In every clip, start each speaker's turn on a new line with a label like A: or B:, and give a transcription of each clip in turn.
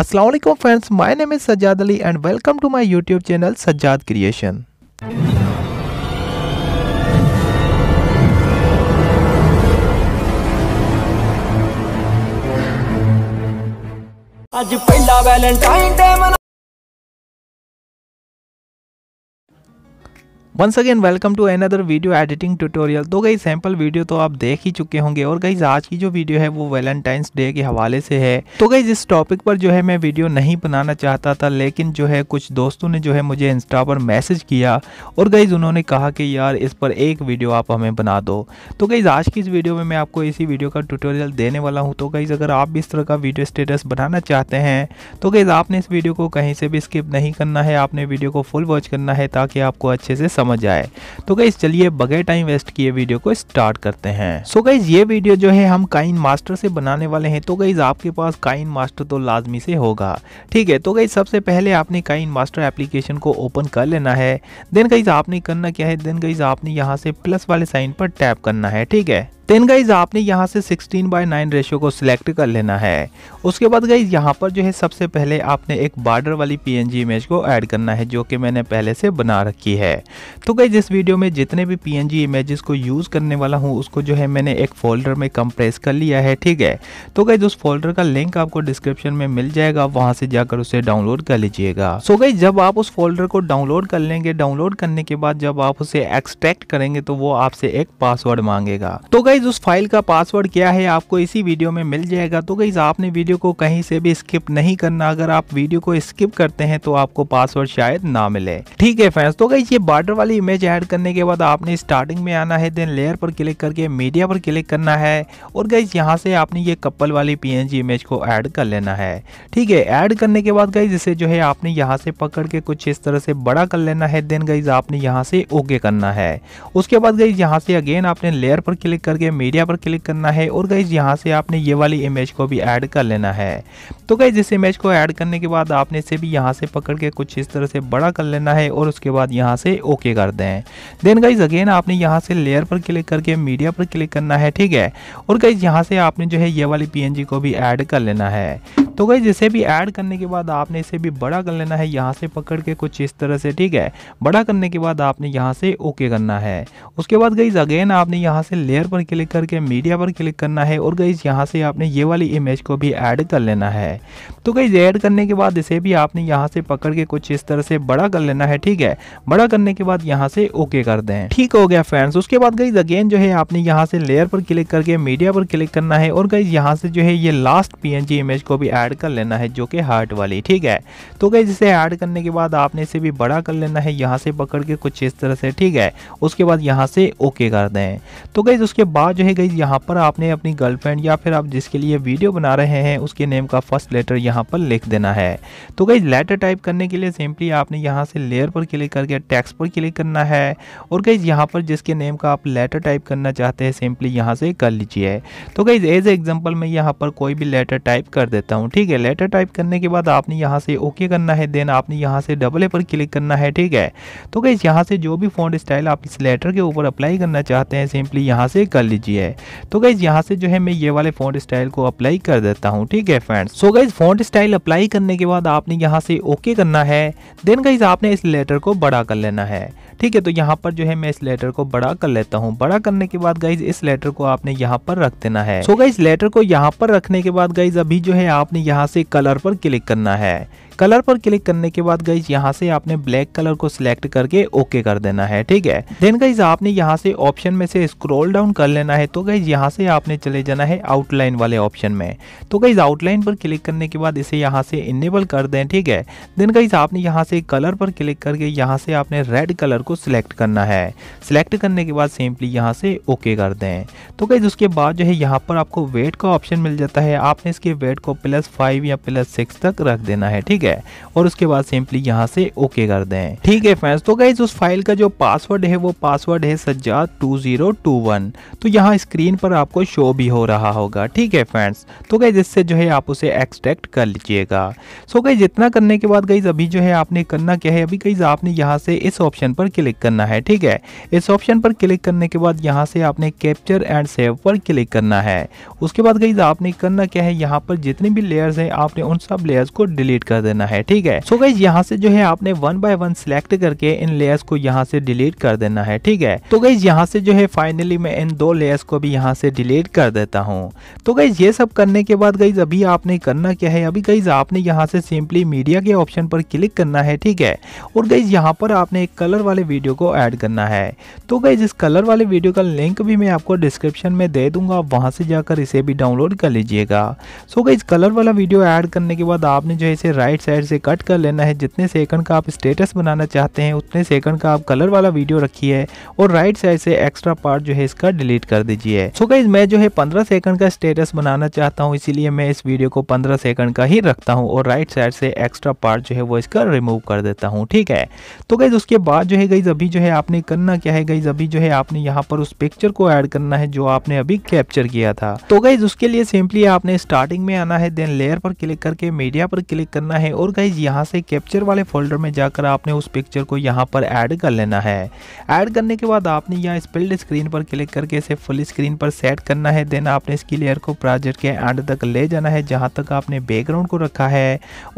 A: Aslam friends my name is Sajjad Ali and welcome to my YouTube channel Sajjad creation पहला Valentine day मना once again welcome to another video editing tutorial तो गई sample video तो आप देख ही चुके होंगे और गई आज की जो वीडियो है वो वैलेंटाइंस डे के हवाले से है तो गई इस टॉपिक पर जो है मैं वीडियो नहीं बनाना चाहता था लेकिन जो है कुछ दोस्तों ने जो है मुझे इंस्टा पर मैसेज किया और गई उन्होंने कहा कि यार इस पर एक वीडियो आप हमें बना दो तो गई आज की इस वीडियो में मैं आपको इसी वीडियो का ट्यूटोरियल देने वाला हूँ तो गई अगर आप भी इस तरह का वीडियो स्टेटस बनाना चाहते हैं तो गई आपने इस वीडियो को कहीं से भी स्किप नहीं करना है आपने वीडियो को फुल वॉच करना है ताकि आपको अच्छे से समझ समझ आए तो गाइज चलिए बगैर टाइम वेस्ट किए वीडियो को स्टार्ट करते हैं सो so गाइज ये वीडियो जो है हम काइन मास्टर से बनाने वाले हैं तो गाइज आपके पास काइन मास्टर तो लाजमी से होगा ठीक है तो गाइज सबसे पहले आपने काइन मास्टर एप्लीकेशन को ओपन कर लेना है देन गाइज आपने करना क्या है देन गाइज आपने यहाँ से प्लस वाले साइन पर टैप करना है ठीक है देन गाइज आपने यहाँ से 16 बाई नाइन रेशियो को सिलेक्ट कर लेना है उसके बाद गाइज यहाँ पर जो है सबसे पहले आपने एक बार्डर वाली पीएनजी इमेज को ऐड करना है जो कि मैंने पहले से बना रखी है तो गाइज इस वीडियो में जितने भी पीएनजी इमेजेस को यूज़ करने वाला हूँ उसको जो है मैंने एक फोल्डर में कंप्रेस कर लिया है ठीक है तो गाइज उस फोल्डर का लिंक आपको डिस्क्रिप्शन में मिल जाएगा वहाँ से जाकर उसे डाउनलोड कर लीजिएगा सो गई जब आप उस फोल्डर को डाउनलोड कर लेंगे डाउनलोड करने के बाद जब आप उसे एक्सट्रैक्ट करेंगे तो वो आपसे एक पासवर्ड मांगेगा तो गई गाइज उस फाइल का पासवर्ड क्या है आपको इसी वीडियो में मिल जाएगा तो गाइज आपने वीडियो को कहीं से भी स्किप नहीं करना अगर आप वीडियो को स्किप करते हैं तो आपको पासवर्ड शायद ना मिले ठीक है फ्रेंड्स तो गाइज ये बॉर्डर वाली इमेज ऐड करने के बाद आपने स्टार्टिंग में आना है देन लेयर पर क्लिक करके मीडिया पर क्लिक करना है और गाइज यहाँ से आपने ये कपल वाली पीएनजी इमेज को ऐड कर लेना है ठीक है ऐड करने के बाद गाइज इसे जो है आपने यहाँ से पकड़ के कुछ इस तरह से बड़ा कर लेना है देन गाइज आपने यहाँ से ओके करना है उसके बाद गाइज यहाँ से अगेन आपने लेयर पर क्लिक करके पे मीडिया पर क्लिक करना है और गाइज यहाँ से आपने ये वाली इमेज को भी ऐड कर लेना है तो गाइज इस इमेज को ऐड करने के बाद आपने इसे भी यहाँ से पकड़ के कुछ इस तरह से बड़ा कर लेना है और उसके बाद यहाँ से ओके कर दें देन गाइज अगेन आपने यहाँ से लेयर पर क्लिक करके मीडिया पर क्लिक करना है ठीक है और गाइज यहाँ से आपने जो है ये वाली पी को भी ऐड कर लेना है तो गई इसे भी ऐड करने के बाद आपने इसे भी बड़ा कर लेना है यहाँ से पकड़ के कुछ इस तरह से ठीक है बड़ा करने के बाद आपने यहाँ से ओके करना है उसके बाद गई अगेन आपने यहाँ से लेयर पर क्लिक क्लिक करके मीडिया पर क्लिक करना है और गई यहाँ से आपने ये वाली इमेज को भी ऐड कर लेना है तो गई ऐड करने के बाद इसे भी आपने यहाँ से पकड़ के कुछ इस तरह से बड़ा कर लेना है ठीक है बड़ा करने के बाद यहाँ से ओके कर दें ठीक हो गया फ्रेंड्स उसके बाद गई अगेन जो है आपने यहाँ से लेयर पर क्लिक करके मीडिया पर क्लिक करना है और गई यहाँ से जो है ये लास्ट पी इमेज को भी ऐड कर लेना है जो कि हार्ट वाली ठीक है तो गई इसे ऐड करने के बाद आपने इसे भी बड़ा कर लेना है यहाँ से पकड़ के कुछ इस तरह से ठीक है उसके बाद यहाँ से ओके कर दें तो गई उसके बाद बाद जो है गई यहाँ पर आपने अपनी गर्लफ्रेंड या फिर आप जिसके लिए वीडियो बना रहे हैं उसके नेम का फर्स्ट लेटर यहाँ पर लिख देना है तो गई लेटर टाइप करने के लिए सिंपली आपने यहाँ से लेयर पर क्लिक करके टैक्स पर क्लिक करना है और गई यहाँ पर जिसके नेम का आप लेटर टाइप करना चाहते हैं सिंपली यहाँ से कर लीजिए तो गई एज एग्जाम्पल मैं यहाँ पर कोई भी लेटर टाइप कर देता हूँ ठीक है लेटर टाइप करने के बाद आपने यहाँ से ओके करना है देन आपने यहाँ से डबल ए पर क्लिक करना है ठीक है तो गई यहाँ से जो भी फोन स्टाइल आप इस लेटर के ऊपर अप्लाई करना चाहते हैं सिंपली यहाँ से कर लीजिए तो गाइज यहाँ से जो है मैं ये वाले फोन स्टाइल को अप्लाई कर देता हूँ ठीक है friends so guys font style apply करने के बाद आपने यहाँ से ओके करना है देन गाइज आपने इस लेटर को बड़ा कर लेना है ठीक है तो यहाँ पर जो है मैं इस लेटर को बड़ा कर लेता हूँ बड़ा करने के बाद गाइज इस लेटर को आपने यहाँ पर रख देना है सो so गाइज लेटर को यहाँ पर रखने के बाद गाइज अभी जो है आपने यहाँ से कलर पर क्लिक करना है कलर पर क्लिक करने के बाद गई यहाँ से आपने ब्लैक कलर को सिलेक्ट करके ओके कर देना है ठीक है देन गाइज आपने यहाँ से ऑप्शन में से स्क्रोल डाउन कर लेना है तो गई यहाँ से आपने चले जाना है आउटलाइन वाले ऑप्शन में तो गाइज आउटलाइन पर क्लिक करने के बाद इसे यहाँ से इनेबल कर दें ठीक है देन गाइज आपने यहाँ से कलर पर क्लिक करके यहाँ से आपने रेड कलर को सिलेक्ट करना है सिलेक्ट करने के बाद सिंपली यहाँ से ओके कर दें तो गाइज उसके बाद जो है यहाँ पर आपको वेट का ऑप्शन मिल जाता है आपने इसके वेट को प्लस फाइव या प्लस सिक्स तक रख देना है ठीक है है और उसके बाद सिंपली यहाँ से ओके कर दें ठीक है फ्रेंड्स तो गाइज उस फाइल का जो पासवर्ड है वो पासवर्ड है सज्जा टू जीरो टू वन तो यहाँ स्क्रीन पर आपको शो भी हो रहा होगा ठीक है फ्रेंड्स तो गाइज इससे जो है आप उसे एक्सट्रैक्ट कर लीजिएगा सो गाइज इतना करने के बाद गाइज अभी जो है आपने करना क्या है अभी गाइज आपने यहाँ से इस ऑप्शन पर क्लिक करना है ठीक है इस ऑप्शन पर क्लिक करने के बाद यहाँ से आपने कैप्चर एंड सेव पर क्लिक करना है उसके बाद गाइज आपने करना क्या है यहाँ पर जितनी भी लेयर्स हैं आपने उन सब लेयर्स को डिलीट कर देना करना है ठीक है सो गई यहाँ से जो है आपने वन बाय वन सिलेक्ट करके इन लेयर्स को यहाँ से डिलीट कर देना है ठीक है तो गई यहाँ से जो है फाइनली मैं इन दो लेयर्स को भी यहाँ से डिलीट कर देता हूँ तो गई ये सब करने के बाद गई अभी आपने करना क्या है अभी गई आपने यहाँ से सिंपली मीडिया के ऑप्शन पर क्लिक करना है ठीक है और गई यहाँ पर आपने एक कलर वाले वीडियो को ऐड करना है तो गई इस कलर वाले वीडियो का लिंक भी मैं आपको डिस्क्रिप्शन में दे दूंगा आप वहां से जाकर इसे भी डाउनलोड कर लीजिएगा सो गई कलर वाला वीडियो ऐड करने के बाद आपने जो है इसे राइट साइड से कट कर लेना है जितने सेकंड का आप स्टेटस बनाना चाहते हैं उतने सेकंड का आप कलर वाला वीडियो रखिए और राइट साइड से एक्स्ट्रा पार्ट जो है इसका डिलीट कर दीजिए सो गाइज मैं जो है पंद्रह सेकंड का स्टेटस बनाना चाहता हूँ इसीलिए मैं इस वीडियो को पंद्रह सेकंड का ही रखता हूँ और राइट साइड से एक्स्ट्रा पार्ट जो है वो इसका रिमूव कर देता हूँ ठीक है तो गाइज उसके बाद जो है गाइज अभी जो है आपने करना क्या है गाइज अभी जो है आपने यहाँ पर उस पिक्चर को ऐड करना है जो आपने अभी कैप्चर किया था तो गाइज उसके लिए सिंपली आपने स्टार्टिंग में आना है देन लेयर पर क्लिक करके मीडिया पर क्लिक करना है है और गाइज यहाँ से कैप्चर वाले फोल्डर में जाकर आपने उस पिक्चर को यहाँ पर ऐड कर लेना है ऐड करने के बाद आपने यहाँ स्पिल्ड स्क्रीन पर क्लिक करके इसे फुल स्क्रीन पर सेट करना है देन आपने इसकी लेयर को प्रोजेक्ट के एंड तक ले जाना है जहाँ तक आपने बैकग्राउंड को रखा है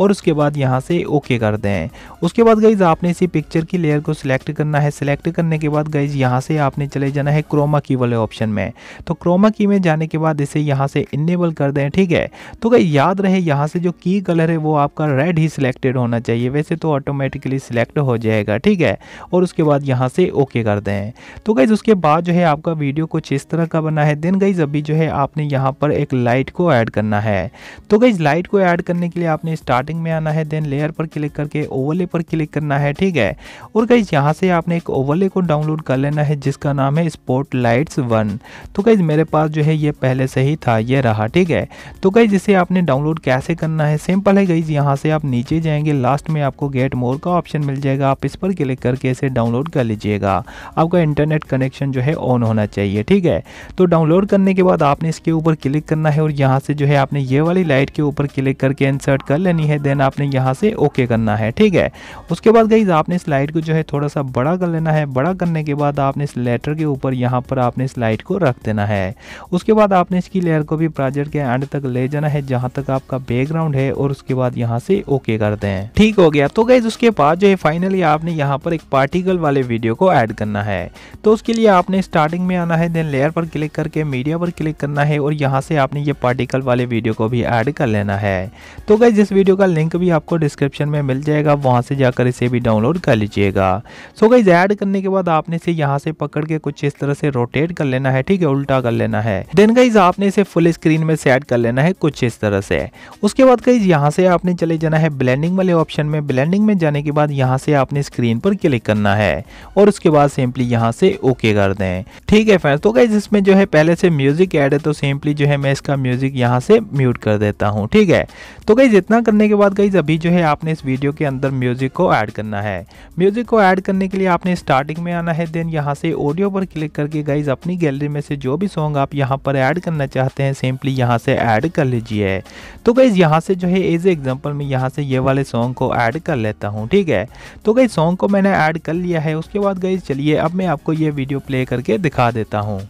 A: और उसके बाद यहाँ से ओके कर दें उसके बाद गाइज आपने इसी पिक्चर की लेयर को सिलेक्ट करना है सिलेक्ट करने के बाद गाइज यहाँ से आपने चले जाना है क्रोमा की वाले ऑप्शन में तो क्रोमा की में जाने के बाद इसे यहाँ से इनेबल कर दें ठीक है तो गाइज याद रहे यहाँ से जो की कलर है वो आपका रेड ही सिलेक्टेड होना चाहिए वैसे तो ऑटोमेटिकली सिलेक्ट हो जाएगा ठीक है और उसके बाद यहाँ से ओके कर दें तो गई उसके बाद जो है आपका वीडियो कुछ इस तरह का बना है देन गई अभी जो है आपने यहाँ पर एक लाइट को ऐड करना है तो गई लाइट को ऐड करने के लिए आपने स्टार्टिंग में आना है देन लेयर पर क्लिक करके ओवरले पर क्लिक करना है ठीक है और गई यहाँ से आपने एक ओवरले को डाउनलोड कर लेना है जिसका नाम है स्पोर्ट लाइट्स वन तो गई मेरे पास जो है ये पहले से ही था ये रहा ठीक है तो गई जिसे आपने डाउनलोड कैसे करना है सिंपल है गई यहाँ से आप नीचे जाएंगे लास्ट में आपको गेट मोर का ऑप्शन मिल जाएगा आप इस पर क्लिक करके इसे डाउनलोड कर लीजिएगा आपका इंटरनेट कनेक्शन जो है ऑन होना चाहिए ठीक है तो डाउनलोड करने के बाद आपने इसके ऊपर क्लिक करना है और यहाँ से जो है आपने ये वाली लाइट के ऊपर क्लिक करके इंसर्ट कर लेनी है देन आपने यहाँ से ओके करना है ठीक है उसके बाद गई आपने इस लाइट को जो है थोड़ा सा बड़ा कर लेना है बड़ा करने के बाद आपने इस लेटर के ऊपर यहाँ पर आपने इस लाइट को रख देना है उसके बाद आपने इसकी लेयर को भी प्रोजेक्ट के एंड तक ले जाना है जहाँ तक आपका बैकग्राउंड है और उसके बाद यहाँ से ओके कर दें ठीक हो गया तो गैज उसके बाद जो है फाइनली आपने यहाँ पर एक पार्टिकल वाले वीडियो को ऐड करना है तो उसके लिए आपने स्टार्टिंग में आना है देन लेयर पर क्लिक करके मीडिया पर क्लिक करना है और यहाँ से आपने ये पार्टिकल वाले वीडियो को भी ऐड कर लेना है तो गैज इस वीडियो का लिंक भी आपको डिस्क्रिप्शन में मिल जाएगा वहाँ से जाकर इसे भी डाउनलोड कर लीजिएगा सो गैज ऐड करने के बाद आपने इसे यहाँ से पकड़ के कुछ इस तरह से रोटेट कर लेना है ठीक है उल्टा कर लेना है देन गाइज आपने इसे फुल स्क्रीन में सेट कर लेना है कुछ इस तरह से उसके बाद गाइज यहाँ से आपने चले जाना देना है ब्लेंडिंग वाले ऑप्शन में ब्लेंडिंग में जाने के बाद यहाँ से आपने स्क्रीन पर क्लिक करना है और उसके बाद सिंपली यहाँ से ओके कर दें ठीक है फ्रेंड्स तो गाइज इसमें जो है पहले से म्यूजिक ऐड है तो सिंपली जो है मैं इसका म्यूजिक यहाँ से म्यूट कर देता हूँ ठीक है तो गाइज इतना करने के बाद गाइज अभी जो है आपने इस वीडियो के अंदर म्यूजिक को ऐड करना है म्यूजिक को ऐड करने के लिए आपने स्टार्टिंग में आना है देन यहाँ से ऑडियो पर क्लिक करके गाइज अपनी गैलरी में से जो भी सॉन्ग आप यहाँ पर ऐड करना चाहते हैं सिंपली यहाँ से ऐड कर लीजिए तो गाइज यहाँ से जो है एज एग्जाम्पल में यहाँ यहाँ से ये वाले सॉन्ग को ऐड कर लेता हूँ ठीक है तो गई सॉन्ग को मैंने ऐड कर लिया है उसके बाद गई चलिए अब मैं आपको ये वीडियो प्ले करके दिखा देता हूँ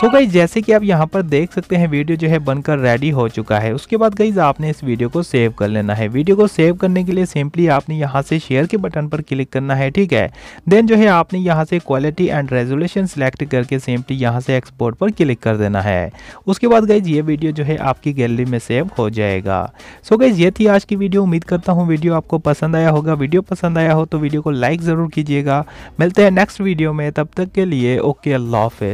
A: सो गई जैसे कि आप यहाँ पर देख सकते हैं वीडियो जो है बनकर रेडी हो चुका है उसके बाद गई आपने इस वीडियो को सेव कर लेना है वीडियो को सेव करने के लिए सिंपली आपने यहाँ से शेयर के बटन पर क्लिक करना है ठीक है देन जो है आपने यहाँ से क्वालिटी एंड रेजोल्यूशन सेलेक्ट करके सिंपली यहाँ से एक्सपोर्ट पर क्लिक कर देना है उसके बाद गई ये वीडियो जो है आपकी गैलरी में सेव हो जाएगा सो so गई ये थी आज की वीडियो उम्मीद करता हूँ वीडियो आपको पसंद आया होगा वीडियो पसंद आया हो तो वीडियो को लाइक ज़रूर कीजिएगा मिलते हैं नेक्स्ट वीडियो में तब तक के लिए ओके अल्लाह हाफि